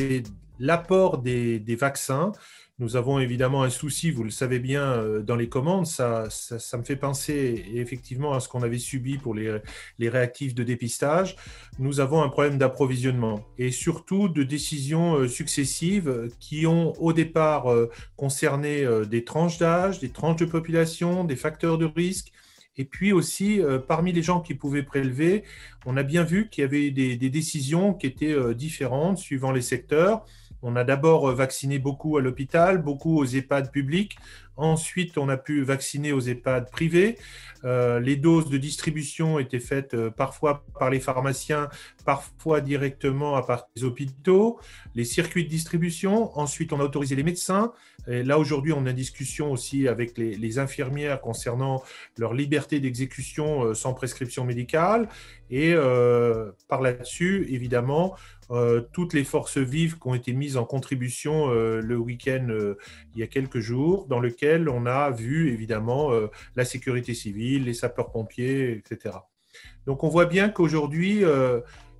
c'est l'apport des, vaccins. Nous avons évidemment un souci, vous le savez bien, euh, dans les commandes. Ça, me fait penser effectivement à ce qu'on avait subi pour les, réactifs de dépistage. Nous avons un problème d'approvisionnement et surtout de décisions euh, successives qui ont au départ euh, concerné des tranches d'âge, des tranches de population, des facteurs de risque. Et puis aussi, euh, parmi les gens qui pouvaient prélever, on a bien vu qu'il y avait des, décisions qui étaient euh, différentes suivant les secteurs. On a d'abord euh, vacciné beaucoup à l'hôpital, beaucoup aux EHPAD publics. Ensuite, on a pu vacciner aux EHPAD privés. Euh, les doses de distribution étaient faites euh, parfois par les pharmaciens, parfois directement à partir des hôpitaux. Les circuits de distribution. Ensuite, on a autorisé les médecins. là, aujourd'hui, on a une discussion aussi avec les, infirmières concernant leur liberté d'exécution sans prescription médicale. Et par là-dessus, évidemment, euh, toutes les forces vives qui ont été mises en contribution euh, le week-end euh, il y a quelques jours, dans lequel on a vu évidemment la sécurité civile, les sapeurs-pompiers, etc. Donc on voit bien qu'aujourd'hui,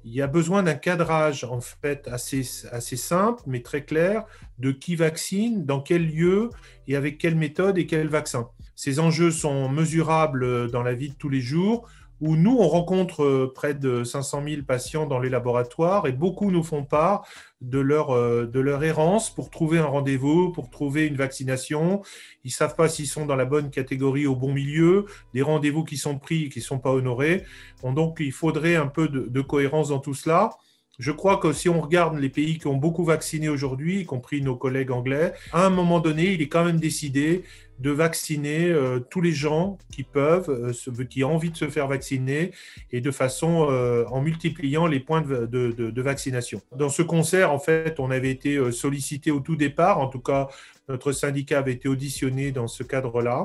il y a besoin d'un cadrage en fait assez, assez simple mais très clair de qui vaccine, dans quel lieu et avec quelle méthode et quel vaccin. Ces enjeux sont mesurables dans la vie de tous les jours où nous, on rencontre euh, près de 500 000 patients dans les laboratoires et beaucoup nous font part de leur, euh, de leur errance pour trouver un rendez-vous, pour trouver une vaccination. Ils ne savent pas s'ils sont dans la bonne catégorie, au bon milieu, des rendez-vous qui sont pris et qui ne sont pas honorés. donc, il faudrait un peu de, cohérence dans tout cela. Je crois que si on regarde les pays qui ont beaucoup vacciné aujourd'hui, y compris nos collègues anglais, à un moment donné, il est quand même décidé de vacciner euh, tous les gens qui peuvent, euh, qui ont envie de se faire vacciner, et de façon euh, en multipliant les points de, de, vaccination. Dans ce concert, en fait, on avait été sollicité au tout départ, en tout cas, notre syndicat avait été auditionné dans ce cadre-là.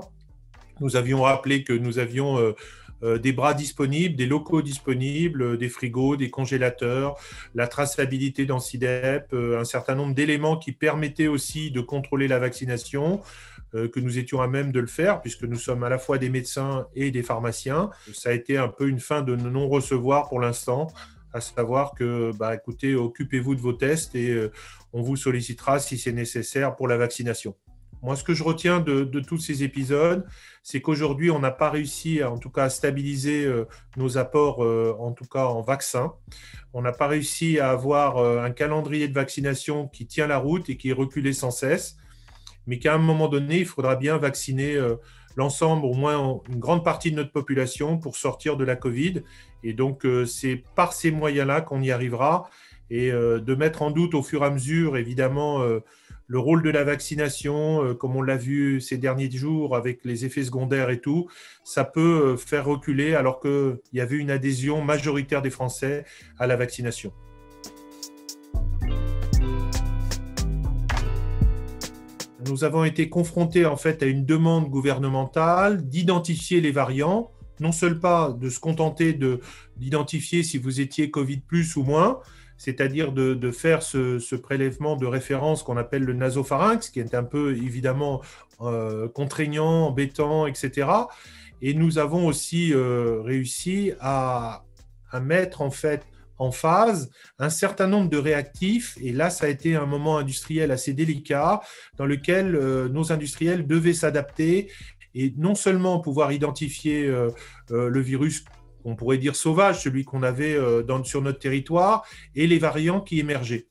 Nous avions rappelé que nous avions des bras disponibles, des locaux disponibles, des frigos, des congélateurs, la traçabilité dans SIDEP, un certain nombre d'éléments qui permettaient aussi de contrôler la vaccination. Euh, que nous étions à même de le faire, puisque nous sommes à la fois des médecins et des pharmaciens. Ça a été un peu une fin de non-recevoir pour l'instant, à savoir que, bah, écoutez, occupez-vous de vos tests et euh, on vous sollicitera si c'est nécessaire pour la vaccination. Moi, ce que je retiens de, tous ces épisodes, c'est qu'aujourd'hui, on n'a pas réussi, en tout cas, à stabiliser euh, nos apports, en tout cas en vaccins. On n'a pas réussi à avoir un calendrier de vaccination qui tient la route et qui est reculé sans cesse mais qu'à un moment donné, il faudra bien vacciner euh, l'ensemble, au moins une grande partie de notre population pour sortir de la Covid. Et donc, euh, c'est par ces moyens-là qu'on y arrivera. Et euh, de mettre en doute au fur et à mesure, évidemment, le rôle de la vaccination, comme on l'a vu ces derniers jours avec les effets secondaires et tout, ça peut faire reculer alors qu'il y avait une adhésion majoritaire des Français à la vaccination. nous avons été confrontés en fait à une demande gouvernementale d'identifier les variants, non seulement pas de se contenter d'identifier si vous étiez Covid plus ou moins, c'est-à-dire de, faire ce, prélèvement de référence qu'on appelle le nasopharynx, qui est un peu évidemment euh, contraignant, embêtant, etc. Et nous avons aussi euh, réussi à, à, mettre en fait en phase, un certain nombre de réactifs, et là ça a été un moment industriel assez délicat, dans lequel euh, nos industriels devaient s'adapter et non seulement pouvoir identifier euh, euh, le virus qu'on pourrait dire sauvage, celui qu'on avait sur notre territoire, et les variants qui émergeaient.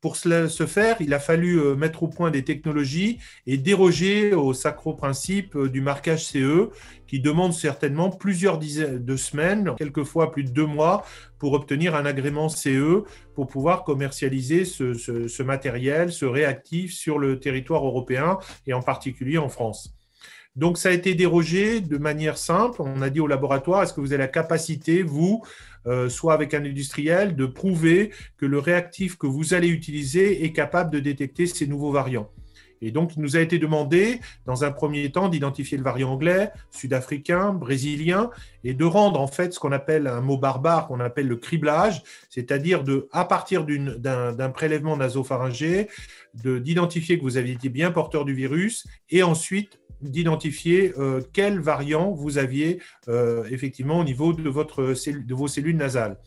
Pour ce se faire, il a fallu euh, mettre au point des technologies et déroger au sacro principe euh, du marquage CE, qui demande certainement plusieurs dizaines de semaines, quelquefois plus de deux mois, pour obtenir un agrément CE pour pouvoir commercialiser ce matériel, ce réactif sur le territoire européen et en particulier en France. Donc, ça a été dérogé de manière simple. On a dit au laboratoire, est-ce que vous avez la capacité, vous, euh, soit avec un industriel, de prouver que le réactif que vous allez utiliser est capable de détecter ces nouveaux variants et donc, il nous a été demandé, dans un premier temps, d'identifier le variant anglais, sud-africain, brésilien, et de rendre en fait ce qu'on appelle un mot barbare, qu'on appelle le criblage, c'est-à-dire de, à partir d'un prélèvement nasopharyngé, d'identifier que vous aviez été bien porteur du virus, et ensuite d'identifier euh, quel variant vous aviez euh, effectivement au niveau de, votre, de vos cellules nasales.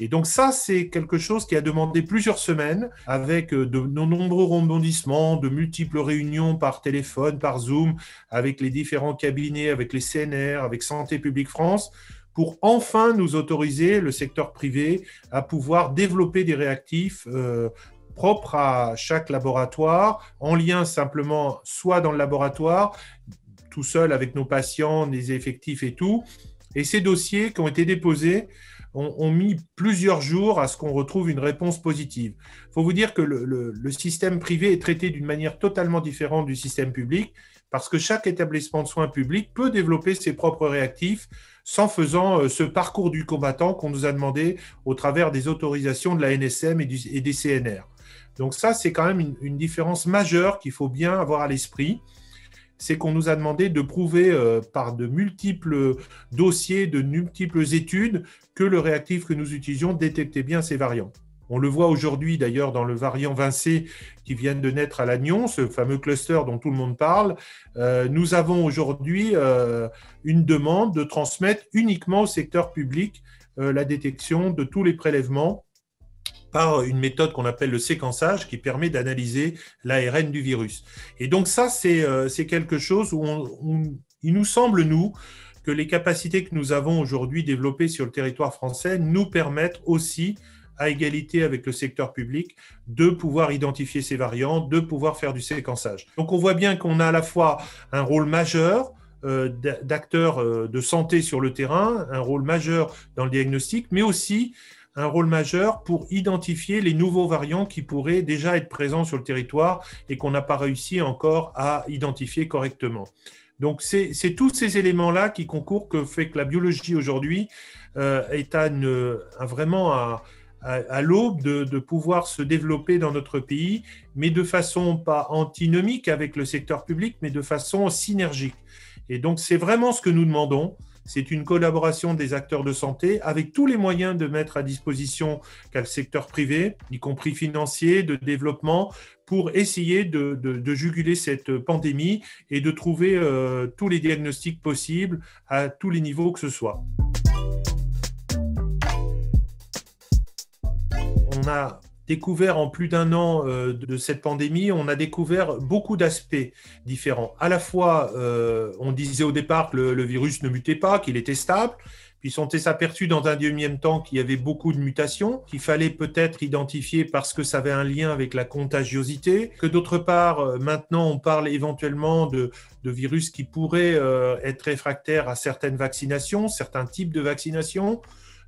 Et donc ça, c'est quelque chose qui a demandé plusieurs semaines avec euh, de nombreux rebondissements, de multiples réunions par téléphone, par Zoom, avec les différents cabinets, avec les CNR, avec Santé publique France pour enfin nous autoriser, le secteur privé, à pouvoir développer des réactifs euh, propres à chaque laboratoire, en lien simplement soit dans le laboratoire, tout seul avec nos patients, les effectifs et tout. Et ces dossiers qui ont été déposés ont, mis plusieurs jours à ce qu'on retrouve une réponse positive. Il faut vous dire que le, système privé est traité d'une manière totalement différente du système public, parce que chaque établissement de soins public peut développer ses propres réactifs sans faisant euh, ce parcours du combattant qu'on nous a demandé au travers des autorisations de la NSM et, des CNR. Donc ça, c'est quand même une différence majeure qu'il faut bien avoir à l'esprit c'est qu'on nous a demandé de prouver euh, par de multiples dossiers, de multiples études, que le réactif que nous utilisions détectait bien ces variants. On le voit aujourd'hui d'ailleurs dans le variant Vincé qui vient de naître à Lannion, ce fameux cluster dont tout le monde parle. Euh, nous avons aujourd'hui euh, une demande de transmettre uniquement au secteur public la détection de tous les prélèvements par une méthode qu'on appelle le séquençage qui permet d'analyser l'ARN du virus. Et donc ça, c'est euh, quelque chose où il nous semble, nous, que les capacités que nous avons aujourd'hui développées sur le territoire français nous permettent aussi à égalité avec le secteur public, de pouvoir identifier ces variants, de pouvoir faire du séquençage. Donc on voit bien qu'on a à la fois un rôle majeur euh, d'acteurs euh, de santé sur le terrain, un rôle majeur dans le diagnostic, mais aussi un rôle majeur pour identifier les nouveaux variants qui pourraient déjà être présents sur le territoire et qu'on n'a pas réussi encore à identifier correctement. Donc c'est tous ces éléments-là qui concourent que fait que la biologie aujourd'hui euh, est à vraiment à, l'aube de, pouvoir se développer dans notre pays, mais de façon pas antinomique avec le secteur public, mais de façon synergique. Et donc c'est vraiment ce que nous demandons. C'est une collaboration des acteurs de santé avec tous les moyens de mettre à disposition qu'a le secteur privé, y compris financier, de développement, pour essayer de, juguler cette pandémie et de trouver euh, tous les diagnostics possibles à tous les niveaux que ce soit. On a découvert en plus d'un an euh, de cette pandémie, on a découvert beaucoup d'aspects différents. À la fois, euh, on disait au départ que le, virus ne mutait pas, qu'il était stable, puis on s'est aperçu dans un deuxième temps qu'il y avait beaucoup de mutations, qu'il fallait peut-être identifier parce que ça avait un lien avec la contagiosité, que d'autre part, euh, maintenant on parle éventuellement de, virus qui pourraient être réfractaires à certaines vaccinations, certains types de vaccinations.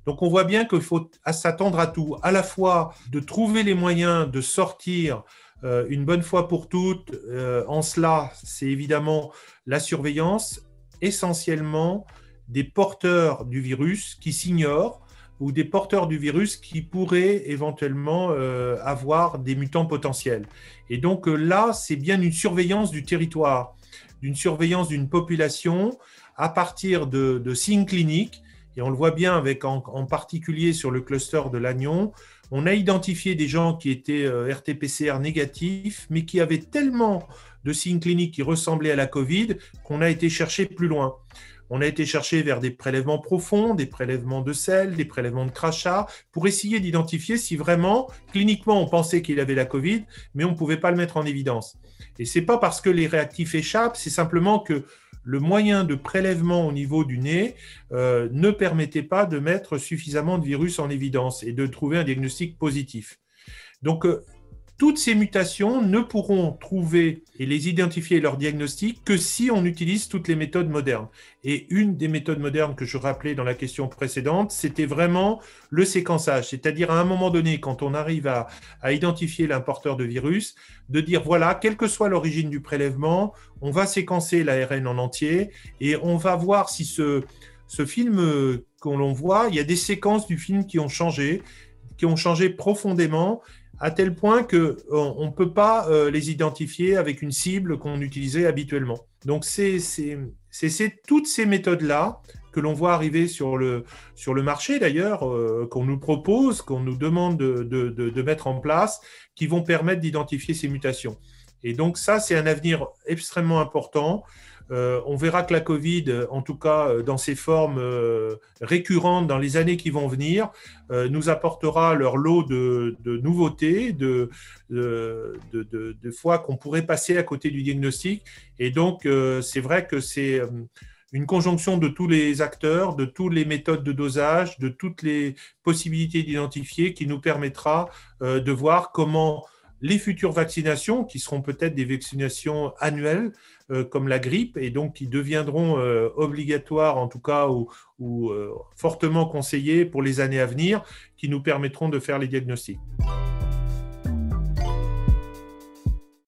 Donc on voit bien qu'il faut s'attendre à tout, à la fois de trouver les moyens de sortir euh, une bonne fois pour toutes. Euh, en cela, c'est évidemment la surveillance, essentiellement des porteurs du virus qui s'ignorent ou des porteurs du virus qui pourraient éventuellement euh, avoir des mutants potentiels. Et donc là, c'est bien une surveillance du territoire, d'une surveillance d'une population à partir de signes cliniques et on le voit bien avec en, particulier sur le cluster de l'Agnon, on a identifié des gens qui étaient RT-PCR euh, négatifs, mais qui avaient tellement de signes cliniques qui ressemblaient à la Covid qu'on a été chercher plus loin. On a été chercher vers des prélèvements profonds, des prélèvements de sel, des prélèvements de crachat, pour essayer d'identifier si vraiment, cliniquement, on pensait qu'il avait la Covid, mais on ne pouvait pas le mettre en évidence. Et c'est pas parce que les réactifs échappent, c'est simplement que le moyen de prélèvement au niveau du nez euh, ne permettait pas de mettre suffisamment de virus en évidence et de trouver un diagnostic positif. Donc, euh, toutes ces mutations ne pourront trouver et les identifier et leur diagnostic que si on utilise toutes les méthodes modernes. Et une des méthodes modernes que je rappelais dans la question précédente, c'était vraiment le séquençage, c'est-à-dire à un moment donné, quand on arrive à, identifier l'importeur de virus, de dire voilà, quelle que soit l'origine du prélèvement, on va séquencer l'ARN en entier et on va voir si ce, ce film euh, qu'on l'on voit, il y a des séquences du film qui ont changé, qui ont changé profondément à tel point que euh, on ne peut pas euh, les identifier avec une cible qu'on utilisait habituellement. Donc c'est toutes ces méthodes-là que l'on voit arriver sur le, marché d'ailleurs, euh, qu'on nous propose, qu'on nous demande de, mettre en place, qui vont permettre d'identifier ces mutations. Et donc ça, c'est un avenir extrêmement important. Euh, on verra que la Covid, euh, en tout cas euh, dans ses formes récurrentes dans les années qui vont venir, nous apportera leur lot de, nouveautés, de fois qu'on pourrait passer à côté du diagnostic. Et donc, c'est vrai que c'est une conjonction de tous les acteurs, de toutes les méthodes de dosage, de toutes les possibilités d'identifier qui nous permettra de voir comment les futures vaccinations, qui seront peut-être des vaccinations annuelles, euh, comme la grippe, et donc qui deviendront euh, obligatoires, en tout cas, ou, euh, fortement conseillées pour les années à venir, qui nous permettront de faire les diagnostics.